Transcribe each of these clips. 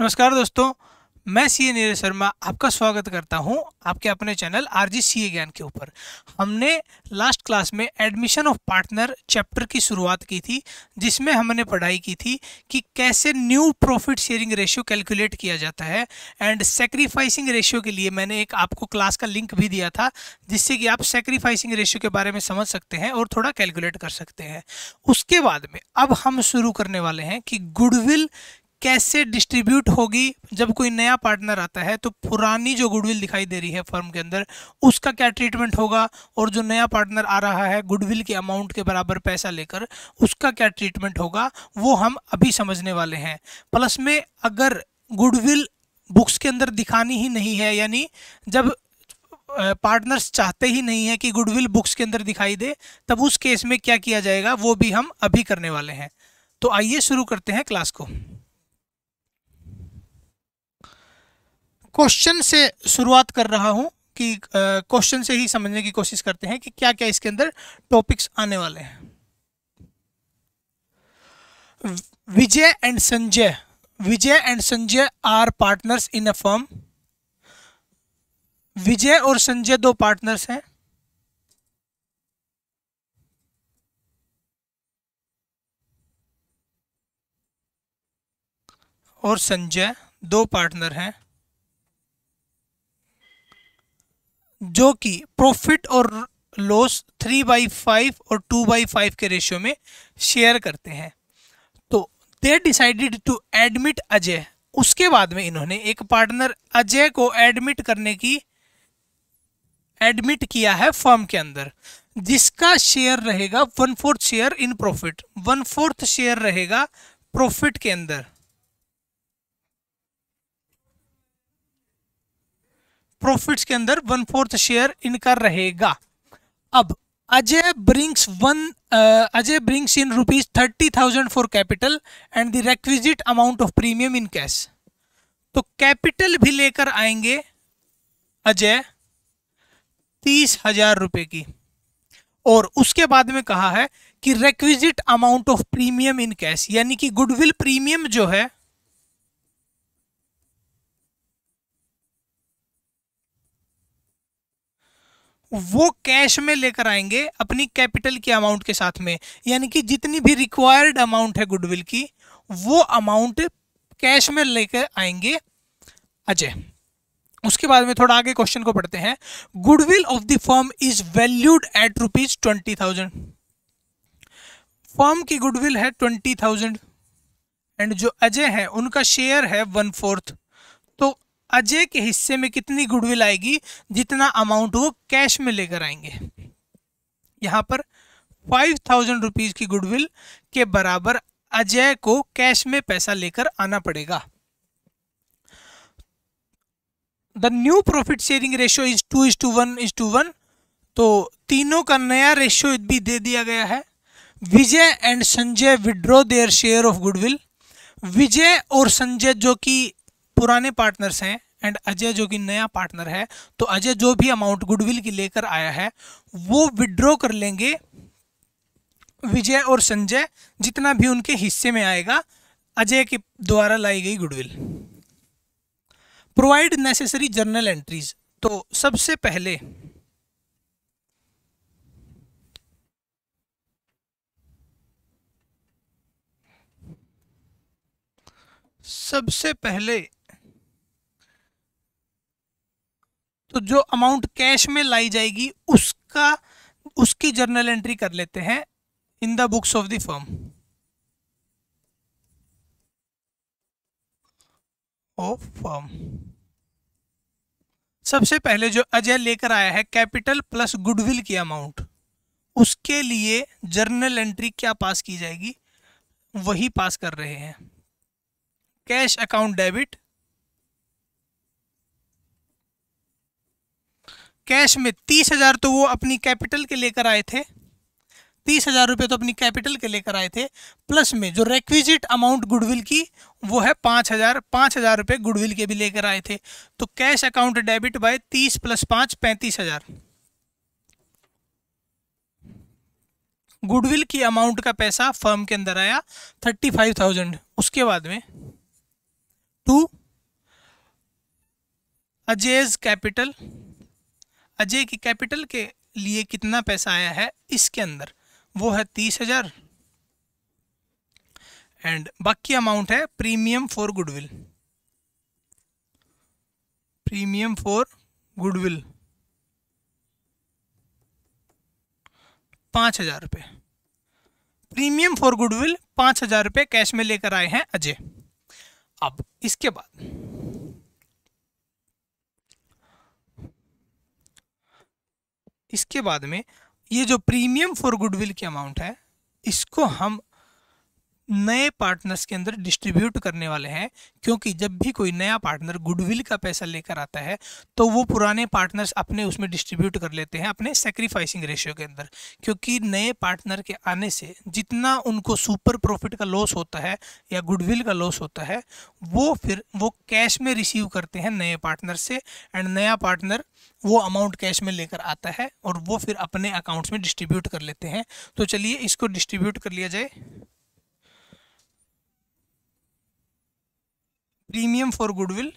नमस्कार दोस्तों मैं सी ए नीरज शर्मा आपका स्वागत करता हूं आपके अपने चैनल आर जी सी ए ज्ञान के ऊपर हमने लास्ट क्लास में एडमिशन ऑफ पार्टनर चैप्टर की शुरुआत की थी जिसमें हमने पढ़ाई की थी कि कैसे new profit sharing ratio calculate किया जाता है एंड सेक्रीफाइसिंग रेशियो के लिए मैंने एक आपको क्लास का लिंक भी दिया था जिससे कि आप सेक्रीफाइसिंग रेशियो के बारे में समझ सकते हैं और थोड़ा कैलकुलेट कर सकते हैं उसके बाद में अब हम शुरू करने वाले हैं कि गुडविल कैसे डिस्ट्रीब्यूट होगी जब कोई नया पार्टनर आता है तो पुरानी जो गुडविल दिखाई दे रही है फर्म के अंदर उसका क्या ट्रीटमेंट होगा और जो नया पार्टनर आ रहा है गुडविल के अमाउंट के बराबर पैसा लेकर उसका क्या ट्रीटमेंट होगा वो हम अभी समझने वाले हैं प्लस में अगर गुडविल बुक्स के अंदर दिखानी ही नहीं है यानी जब पार्टनर्स चाहते ही नहीं है कि गुडविल बुक्स के अंदर दिखाई दे तब उस केस में क्या किया जाएगा वो भी हम अभी करने वाले हैं तो आइए शुरू करते हैं क्लास को क्वेश्चन से शुरुआत कर रहा हूँ कि क्वेश्चन uh, से ही समझने की कोशिश करते हैं कि क्या क्या इसके अंदर टॉपिक्स आने वाले हैं Vijay and Sanjay Vijay and Sanjay are partners in a firm Vijay और संजय दो पार्टनर्स हैं और संजय दो पार्टनर हैं जो कि प्रॉफिट और लॉस थ्री बाई फाइव और टू बाई फाइव के रेशियो में शेयर करते हैं तो they decided to admit Ajay उसके बाद में इन्होंने एक पार्टनर अजय को एडमिट करने की एडमिट किया है फर्म के अंदर जिसका शेयर रहेगा one fourth share in profit one fourth share रहेगा प्रॉफिट के अंदर प्रॉफिट्स के अंदर वन फोर्थ शेयर इनका रहेगा अब Ajay brings one Ajay brings in rupees thirty thousand for capital and the requisite amount of premium in cash तो कैपिटल भी लेकर आएंगे अजय तीस हजार रुपए की और उसके बाद में कहा है कि requisite amount of premium in cash यानी कि गुडविल प्रीमियम जो है वो कैश में लेकर आएंगे अपनी कैपिटल की अमाउंट के साथ में यानी कि जितनी भी रिक्वायर्ड अमाउंट है गुडविल की वो अमाउंट कैश में लेकर आएंगे अजय उसके बाद में थोड़ा आगे क्वेश्चन को पढ़ते हैं goodwill of the firm is valued at rupees twenty thousand firm की गुडविल है ट्वेंटी थाउजेंड एंड जो अजय है उनका शेयर है वन फोर्थ अजय के हिस्से में कितनी गुडविल आएगी जितना अमाउंट वो कैश में लेकर आएंगे यहाँ पर फाइव थाउजेंड रुपीज़ की गुडविल के बराबर अजय को कैश में पैसा लेकर आना पड़ेगा the new profit sharing ratio is two is two one is two one तो तीनों का नया रेशियो भी दे दिया गया है Vijay and Sanjay withdraw their share of goodwill Vijay और संजय जो कि पुराने पार्टनर्स हैं एंड अजय जो कि नया पार्टनर है तो अजय जो भी अमाउंट गुडविल की लेकर आया है वो विड्रॉ कर लेंगे विजय और संजय जितना भी उनके हिस्से में आएगा अजय के द्वारा लाई गई goodwill provide necessary journal entries तो सबसे पहले सबसे पहले तो जो अमाउंट कैश में लाई जाएगी उसका उसकी जर्नल एंट्री कर लेते हैं in the books of the firm of firm सबसे पहले जो अजय लेकर आया है कैपिटल प्लस गुडविल की अमाउंट उसके लिए जर्नल एंट्री क्या पास की जाएगी वही पास कर रहे हैं कैश अकाउंट डेबिट कैश में तीस हज़ार तो वो अपनी कैपिटल के लेकर आए थे तीस हज़ार रुपये तो अपनी कैपिटल के लेकर आए थे प्लस में जो रेक्विजिट अमाउंट गुडविल की वो है पाँच हज़ार पाँच हज़ार रुपये गुडविल के भी लेकर आए थे तो कैश अकाउंट डेबिट बाय तीस प्लस पाँच पैंतीस हज़ार गुडविल की अमाउंट का पैसा फर्म के अंदर आया थर्टी फाइव थाउजेंड उसके बाद में टू अजेज कैपिटल अजय की कैपिटल के लिए कितना पैसा आया है इसके अंदर वो है तीस हजार एंड बाकी अमाउंट है premium for goodwill premium for goodwill पांच हजार रुपये प्रीमियम फॉर गुडविल पांच हजार रुपये कैश में लेकर आए हैं अजय अब इसके बाद इसके बाद में ये जो प्रीमियम फॉर गुडविल की अमाउंट है इसको हम नए पार्टनर्स के अंदर डिस्ट्रीब्यूट करने वाले हैं क्योंकि जब भी कोई नया पार्टनर गुडविल का पैसा लेकर आता है तो वो पुराने पार्टनर्स अपने उसमें डिस्ट्रीब्यूट कर लेते हैं अपने सेक्रीफाइसिंग रेशियो के अंदर क्योंकि नए पार्टनर के आने से जितना उनको सुपर प्रॉफिट का लॉस होता है या गुडविल का लॉस होता है वो फिर वो कैश में रिसीव करते हैं नए पार्टनर से एंड नया पार्टनर वो अमाउंट कैश में लेकर आता है और वो फिर अपने अकाउंट्स में डिस्ट्रीब्यूट कर लेते हैं तो चलिए इसको डिस्ट्रीब्यूट कर लिया जाए premium for goodwill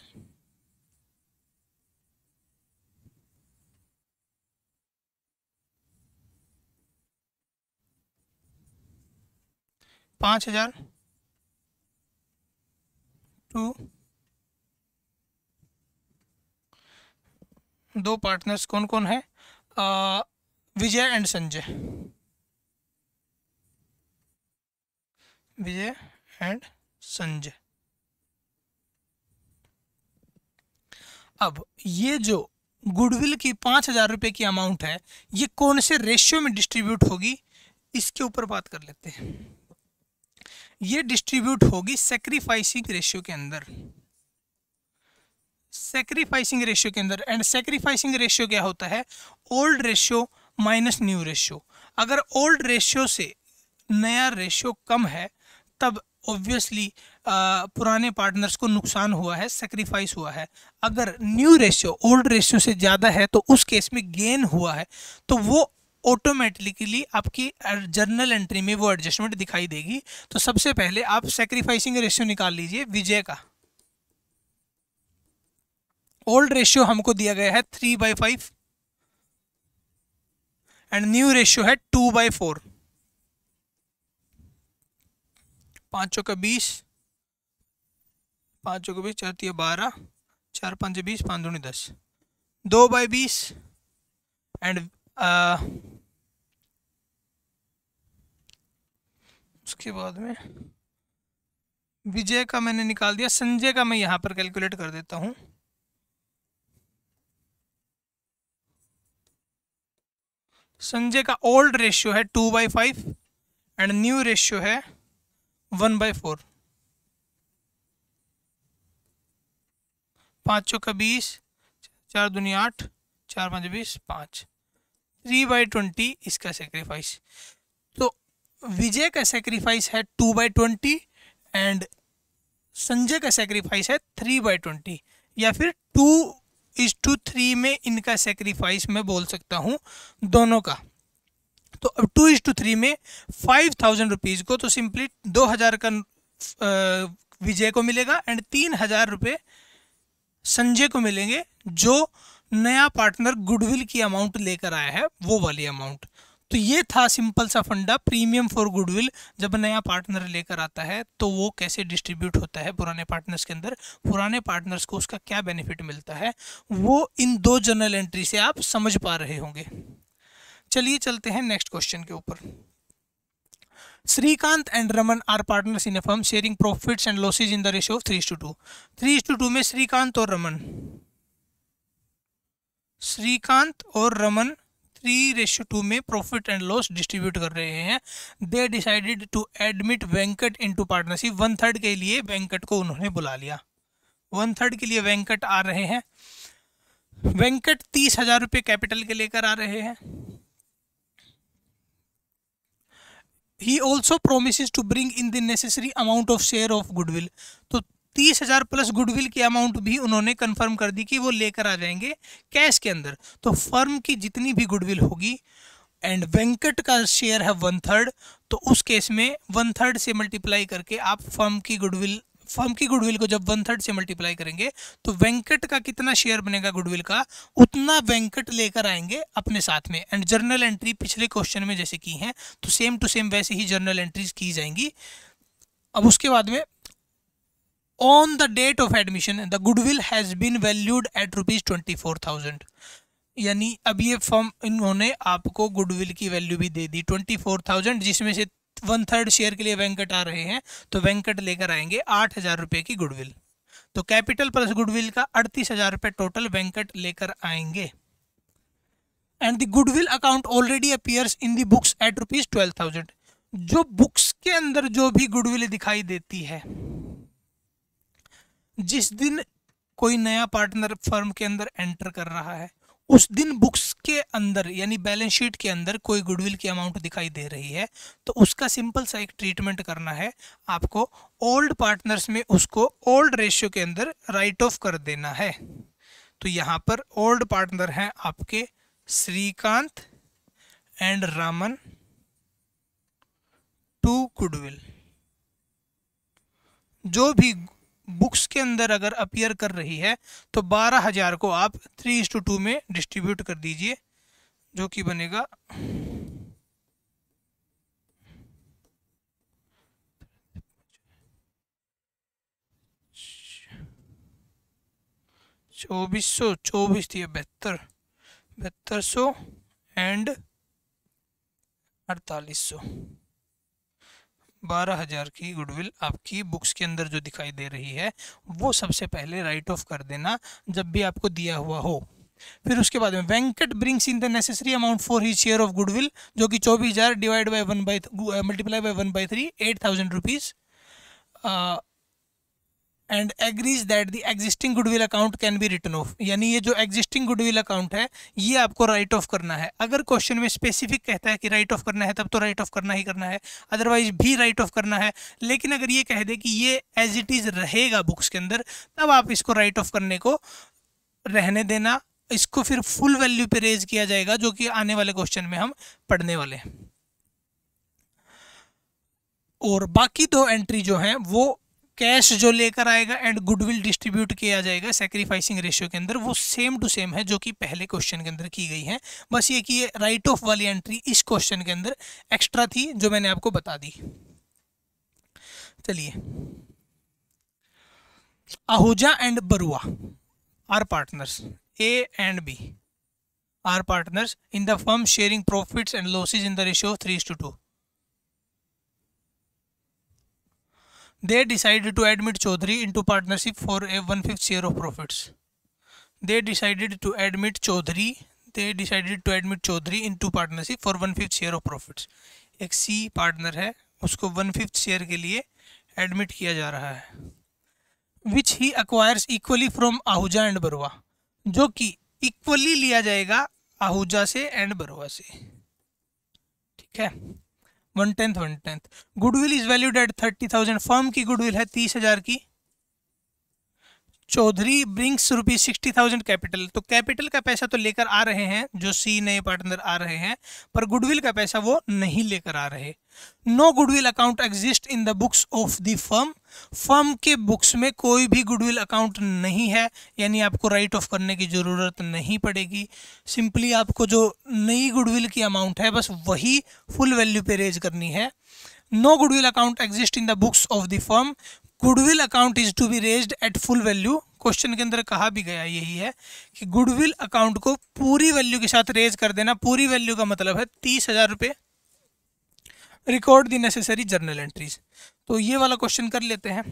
पांच हजार टू दो पार्टनर्स कौन कौन है विजय एंड संजय विजय एंड संजय अब ये जो गुडविल की पाँच हज़ार रुपये की अमाउंट है ये कौन से रेशियो में डिस्ट्रीब्यूट होगी इसके ऊपर बात कर लेते हैं ये डिस्ट्रीब्यूट होगी सेक्रीफाइसिंग रेशियो के अंदर सेक्रीफाइसिंग रेशियो के अंदर एंड सेक्रीफाइसिंग रेशियो क्या होता है old ratio minus new ratio अगर ओल्ड रेशियो से नया रेशियो कम है तब ऑब्वियसली uh, पुराने पार्टनर्स को नुकसान हुआ है सेक्रीफाइस हुआ है अगर न्यू रेशियो ओल्ड रेशियो से ज़्यादा है तो उस केस में गेन हुआ है तो वो ऑटोमेटिकली आपकी जर्नल uh, एंट्री में वो एडजस्टमेंट दिखाई देगी तो सबसे पहले आप सेक्रीफाइसिंग रेशियो निकाल लीजिए विजय का ओल्ड रेशियो हमको दिया गया है three by five and new ratio है टू बाई फोर पाँचों का बीस पाँचों का बीस चार तीय बारह चार पाँच बीस पाँच दूनी दस दो बाई बीस एंड उसके बाद में विजय का मैंने निकाल दिया संजय का मैं यहाँ पर कैलकुलेट कर देता हूँ संजय का ओल्ड रेशियो है two by five and new ratio है वन बाय फोर पाँच चौका बीस चार दुनिया आठ चार पाँच बीस पाँच थ्री बाई ट्वेंटी इसका सेक्रीफाइस तो विजय का सेक्रीफाइस है two by twenty and Sanjay का सेक्रीफाइस है थ्री बाई ट्वेंटी या फिर टू इज टू थ्री में इनका सेक्रीफाइस मैं बोल सकता हूँ दोनों का तो अब टू इज टू थ्री में फाइव थाउजेंड रुपीज़ को तो सिंपली दो हज़ार का विजय को मिलेगा एंड तीन हज़ार रुपये संजय को मिलेंगे जो नया पार्टनर गुडविल की अमाउंट लेकर आया है वो वाली अमाउंट तो ये था सिंपल सा फंडा प्रीमियम फॉर गुडविल जब नया पार्टनर लेकर आता है तो वो कैसे डिस्ट्रीब्यूट होता है पुराने पार्टनर्स के अंदर पुराने पार्टनर्स को उसका क्या बेनिफिट मिलता है वो इन दो जर्नल एंट्री से आप समझ पा रहे होंगे चलिए चलते हैं नेक्स्ट क्वेश्चन के ऊपर Shrikant and Raman are partners in a firm sharing profits and losses in the ratio of three to two three to two में श्रीकांत और रमन श्रीकांत और रमन थ्री रेशो टू में प्रॉफिट एंड लॉस डिस्ट्रीब्यूट कर रहे हैं they decided to admit Venkat into partnership one third के लिए वेंकट को उन्होंने बुला लिया वन थर्ड के लिए वेंकट आ रहे हैं वेंकट तीस हजार रुपये कैपिटल के लेकर आ रहे हैं he also promise to bring in the necessary amount of share of goodwill तो तीस हज़ार प्लस गुडविल की अमाउंट भी उन्होंने कंफर्म कर दी कि वो लेकर आ जाएंगे कैश के अंदर तो फर्म की जितनी भी गुडविल होगी एंड वेंकट का शेयर है वन थर्ड तो उस केस में वन थर्ड से मल्टीप्लाई करके आप फर्म की गुडविल फर्म की गुडविल को जब वन थर्ड से मल्टीप्लाई करेंगे तो वेंकट का कितना शेयर बनेगा गुडविल का उतना वेंकट लेकर आएंगे अपने साथ में एंड जर्नल एंट्री पिछले क्वेश्चन में जैसे की है तो सेम टू सेम वैसे ही जर्नल एंट्रीज की जाएंगी अब उसके बाद में on the date of admission the goodwill has been valued at rupees twenty four thousand यानी अब ये फॉर्म इन्होंने आपको गुडविल की वैल्यू भी दे दी ट्वेंटी फोर थाउजेंड जिसमें से वन थर्ड शेयर के लिए वेंकट आ रहे हैं तो वेंकट लेकर आएंगे आठ हज़ार रुपये की गुडविल तो कैपिटल प्लस गुडविल का अड़तीस हज़ार रुपये टोटल वेंकट लेकर आएंगे and the goodwill account already appears in the books at rupees twelve thousand जो बुक्स के अंदर जो भी गुडविल दिखाई देती है जिस दिन कोई नया पार्टनर फर्म के अंदर एंटर कर रहा है उस दिन बुक्स के अंदर यानी बैलेंस शीट के अंदर कोई गुडविल की अमाउंट दिखाई दे रही है तो उसका सिंपल सा एक ट्रीटमेंट करना है आपको ओल्ड पार्टनर्स में उसको ओल्ड रेशियो के अंदर राइट ऑफ कर देना है तो यहाँ पर ओल्ड पार्टनर हैं आपके Shrikant and Raman to goodwill जो भी बुक्स के अंदर अगर अपीयर कर रही है तो बारह हज़ार को आप थ्री इंस टू टू में डिस्ट्रीब्यूट कर दीजिए जो कि बनेगा चौबीस सौ चौबीस थी बहत्तर बेहतर सौ एंड अड़तालीस सौ बारह हज़ार की गुडविल आपकी बुक्स के अंदर जो दिखाई दे रही है वो सबसे पहले राइट ऑफ कर देना जब भी आपको दिया हुआ हो फिर उसके बाद में Venkat brings in the necessary amount for his share of goodwill जो कि चौबीस हज़ार divide by one by multiply by one by three eight thousand rupees and agrees that the existing goodwill account can be written off यानी ये जो existing goodwill account है ये आपको राइट ऑफ करना है अगर क्वेश्चन में स्पेसिफिक कहता है कि राइट ऑफ करना है तब तो राइट ऑफ करना ही करना है अदरवाइज भी राइट ऑफ करना है लेकिन अगर ये कह दे कि ये एज इट इज़ रहेगा बुक्स के अंदर तब आप इसको राइट ऑफ करने को रहने देना इसको फिर फुल वैल्यू पे रेज किया जाएगा जो कि आने वाले क्वेश्चन में हम पढ़ने वाले हैं और बाकी दो एंट्री जो हैं वो कैश जो लेकर आएगा एंड गुडविल डिस्ट्रीब्यूट किया जाएगा सेक्रीफाइसिंग रेशियो के अंदर वो सेम टू सेम है जो कि पहले क्वेश्चन के अंदर की गई है बस ये कि ये राइट ऑफ वाली एंट्री इस क्वेश्चन के अंदर एक्स्ट्रा थी जो मैंने आपको बता दी चलिए Ahuja and Barua are partners A and B are partners in the firm sharing profits and losses in the ratio three to two they decided to admit Chaudhary into partnership for a one-fifth share of profits. They decided to admit Chaudhary. They decided to admit Chaudhary into partnership for one-fifth share of profits. एक C partner है उसको one fifth share के लिए admit किया जा रहा है which he acquires equally from Ahuja and Barua जो कि इक्वली लिया जाएगा आहूजा से एंड बरुआ से ठीक है one tenth one tenth goodwill is valued at thirty thousand firm की गुडविल है तीस हजार की Chaudhary brings rupees sixty thousand capital तो कैपिटल का पैसा तो लेकर आ रहे हैं जो सी नए पार्टनर आ रहे हैं पर गुडविल का पैसा वो नहीं लेकर आ रहे no goodwill account exist in the books of the firm firm के बुक्स में कोई भी गुडविल अकाउंट नहीं है यानी आपको राइट ऑफ करने की ज़रूरत नहीं पड़ेगी सिंपली आपको जो नई गुडविल की अमाउंट है बस वही फुल वैल्यू पे रेज करनी है no goodwill account exist in the books of the firm goodwill account is to be raised at full value question के अंदर कहा भी गया यही है कि गुडविल अकाउंट को पूरी वैल्यू के साथ रेज कर देना पूरी वैल्यू का मतलब है तीस हज़ार रुपये record the necessary journal entries तो ये वाला क्वेश्चन कर लेते हैं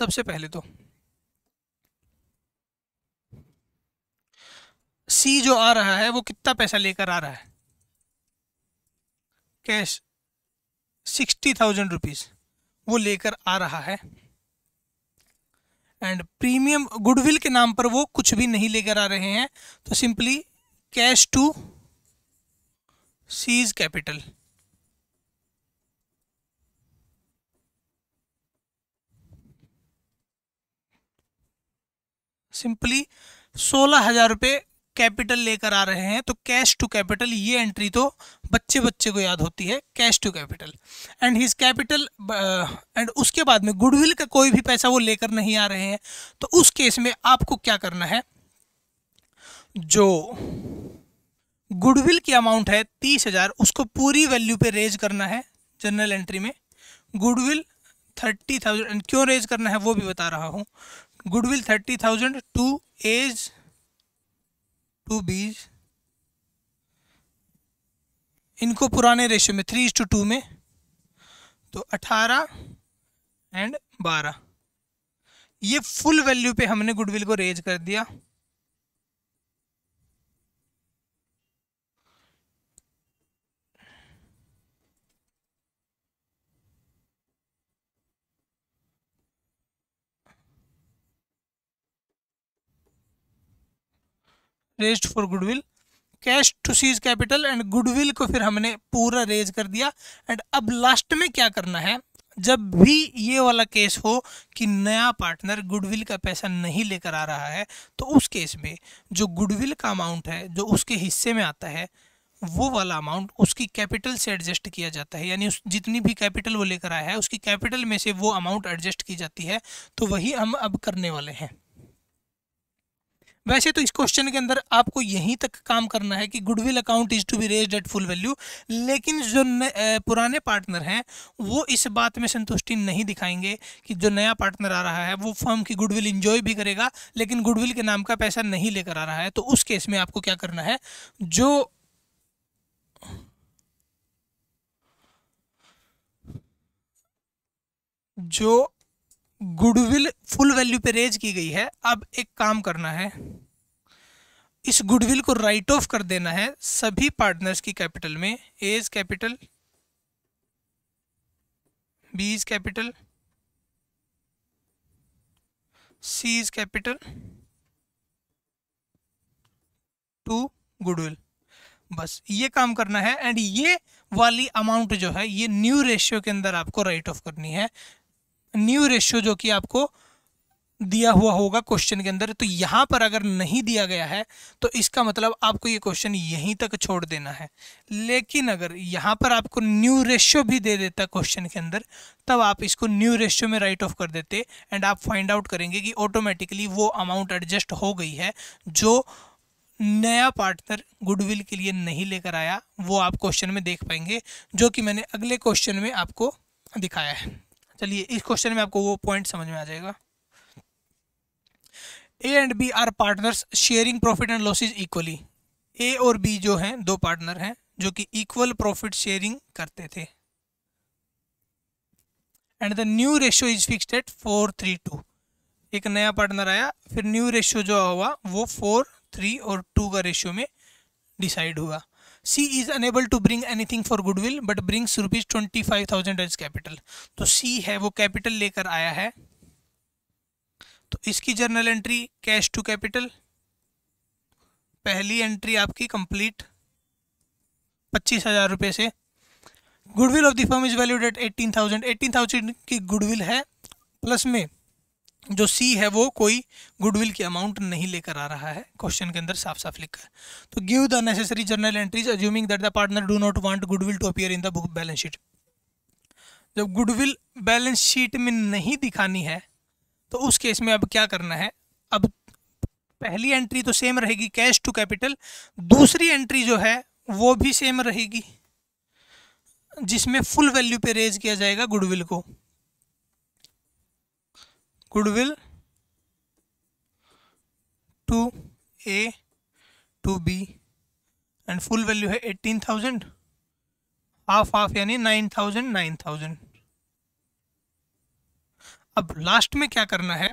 सबसे पहले तो सी जो आ रहा है वो कितना पैसा लेकर आ रहा है कैश सिक्सटी थाउजेंड रुपीज़ वो लेकर आ रहा है एंड प्रीमियम गुडविल के नाम पर वो कुछ भी नहीं लेकर आ रहे हैं तो simply cash to C's capital simply सोलह हजार रुपये कैपिटल लेकर आ रहे हैं तो कैश टू कैपिटल ये एंट्री तो बच्चे बच्चे को याद होती है cash to capital and his capital and उसके बाद में गुडविल का कोई भी पैसा वो लेकर नहीं आ रहे हैं तो उस केस में आपको क्या करना है जो गुडविल की अमाउंट है तीस हज़ार उसको पूरी वैल्यू पे रेज करना है जनरल एंट्री में गुडविल थर्टी थाउजेंड क्यों रेज करना है वो भी बता रहा हूँ goodwill thirty thousand to A's to B's इनको पुराने रेशो में थ्री इज टू टू में तो अठारह एंड बारह ये फुल वैल्यू पे हमने गुडविल को रेज कर दिया raise for goodwill cash to C's capital and goodwill को फिर हमने पूरा रेज कर दिया एंड अब लास्ट में क्या करना है जब भी ये वाला केस हो कि नया पार्टनर गुडविल का पैसा नहीं लेकर आ रहा है तो उस केस में जो गुडविल का अमाउंट है जो उसके हिस्से में आता है वो वाला अमाउंट उसकी कैपिटल से एडजस्ट किया जाता है यानी उस जितनी भी कैपिटल वो लेकर आया है उसकी कैपिटल में से वो अमाउंट एडजस्ट की जाती है तो वही हम अब करने वाले हैं वैसे तो इस क्वेश्चन के अंदर आपको यहीं तक काम करना है कि goodwill account is to be raise at full value लेकिन जो पुराने पार्टनर हैं वो इस बात में संतुष्टि नहीं दिखाएंगे कि जो नया पार्टनर आ रहा है वो फर्म की गुडविल इंजॉय भी करेगा लेकिन गुडविल के नाम का पैसा नहीं लेकर आ रहा है तो उस केस में आपको क्या करना है जो जो गुडविल फुल वैल्यू पे रेज की गई है अब एक काम करना है इस गुडविल को राइट ऑफ कर देना है सभी पार्टनर्स की कैपिटल में A is capital B is capital C is capital to goodwill बस ये काम करना है एंड ये वाली अमाउंट जो है ये न्यू रेशियो के अंदर आपको राइट ऑफ करनी है न्यू रेशियो जो कि आपको दिया हुआ होगा क्वेश्चन के अंदर तो यहाँ पर अगर नहीं दिया गया है तो इसका मतलब आपको ये क्वेश्चन यहीं तक छोड़ देना है लेकिन अगर यहाँ पर आपको न्यू रेशियो भी दे देता क्वेश्चन के अंदर तब आप इसको न्यू रेशियो में राइट ऑफ कर देते एंड आप फाइंड आउट करेंगे कि ऑटोमेटिकली वो अमाउंट एडजस्ट हो गई है जो नया पार्टनर गुडविल के लिए नहीं लेकर आया वो आप क्वेश्चन में देख पाएंगे जो कि मैंने अगले क्वेश्चन में आपको दिखाया है चलिए इस क्वेश्चन में आपको वो पॉइंट समझ में आ जाएगा A and B are partners sharing profit and losses equally A और बी जो हैं दो पार्टनर हैं जो कि इक्वल प्रॉफिट शेयरिंग करते थे and the new ratio is fix at four three two एक नया पार्टनर आया फिर न्यू रेशियो जो हुआ वो फोर थ्री और टू का रेशियो में डिसाइड हुआ C is unable to bring anything for goodwill but brings rupees twenty five thousand as capital तो सी है वो कैपिटल लेकर आया है तो इसकी journal entry cash to capital पहली एंट्री आपकी कंप्लीट पच्चीस हज़ार रुपये से goodwill of the firm is valued at eighteen thousand eighteen thousand की गुडविल है प्लस में जो सी है वो कोई गुडविल की अमाउंट नहीं लेकर आ रहा है क्वेश्चन के अंदर साफ साफ लिखा है तो give the necessary journal entries assuming that the partner do not want goodwill to appear in the book balance sheet जब गुडविल बैलेंस शीट में नहीं दिखानी है तो उस केस में अब क्या करना है अब पहली एंट्री तो सेम रहेगी कैश टू कैपिटल दूसरी एंट्री जो है वो भी सेम रहेगी जिसमें फुल वैल्यू पे रेज किया जाएगा गुडविल को goodwill to A to B and full value है एट्टीन थाउजेंड हाफ हाफ यानी नाइन थाउजेंड नाइन थाउजेंड अब लास्ट में क्या करना है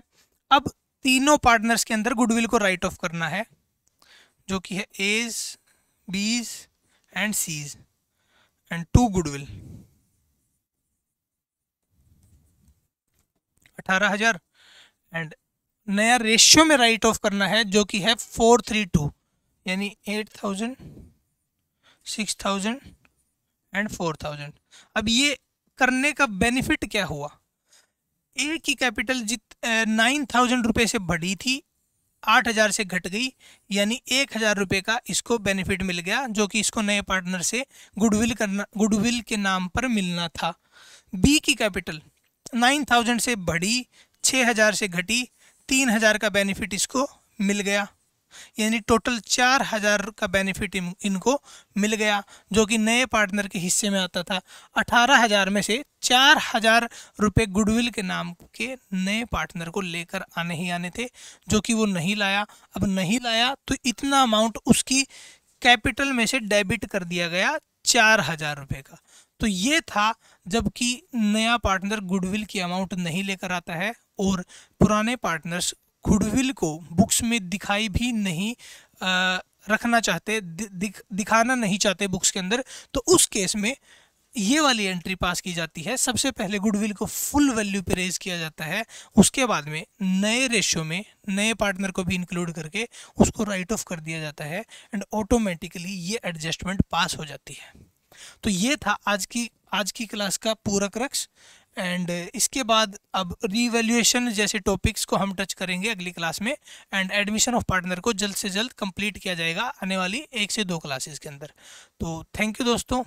अब तीनों पार्टनर्स के अंदर गुडविल को राइट ऑफ करना है जो कि है A's B's and C's and to goodwill अठारह हजार एंड नया रेशियो में राइट ऑफ करना है जो कि है फोर थ्री टू यानी eight thousand six thousand and four thousand अब ये करने का बेनिफिट क्या हुआ ए की कैपिटल जित नाइन थाउजेंड रुपये से बढ़ी थी आठ हज़ार से घट गई यानी एक हज़ार रुपये का इसको बेनिफिट मिल गया जो कि इसको नए पार्टनर से गुडविल करना गुडविल के नाम पर मिलना था बी की कैपिटल नाइन थाउजेंड से बढ़ी छः हज़ार से घटी तीन हज़ार का बेनिफिट इसको मिल गया यानी टोटल चार हज़ार का बेनिफिट इन, इनको मिल गया जो कि नए पार्टनर के हिस्से में आता था अठारह हज़ार में से चार हज़ार रुपये गुडविल के नाम के नए पार्टनर को लेकर आने ही आने थे जो कि वो नहीं लाया अब नहीं लाया तो इतना अमाउंट उसकी कैपिटल में से डेबिट कर दिया गया चार हज़ार रुपये का तो ये था जबकि नया पार्टनर गुडविल की अमाउंट नहीं लेकर आता है और पुराने पार्टनर्स गुडविल को बुक्स में दिखाई भी नहीं आ, रखना चाहते दि, दिख, दिखाना नहीं चाहते बुक्स के अंदर तो उस केस में ये वाली एंट्री पास की जाती है सबसे पहले गुडविल को फुल वैल्यू पे रेज किया जाता है उसके बाद में नए रेशो में नए पार्टनर को भी इंक्लूड करके उसको राइट ऑफ कर दिया जाता है एंड ऑटोमेटिकली ये एडजस्टमेंट पास हो जाती है तो ये था आज की आज की क्लास का पूरक रक्ष एंड इसके बाद अब रीवेल्यूएशन जैसे टॉपिक्स को हम टच करेंगे अगली क्लास में एंड एडमिशन ऑफ पार्टनर को जल्द से जल्द कंप्लीट किया जाएगा आने वाली एक से दो क्लासेस के अंदर तो थैंक यू दोस्तों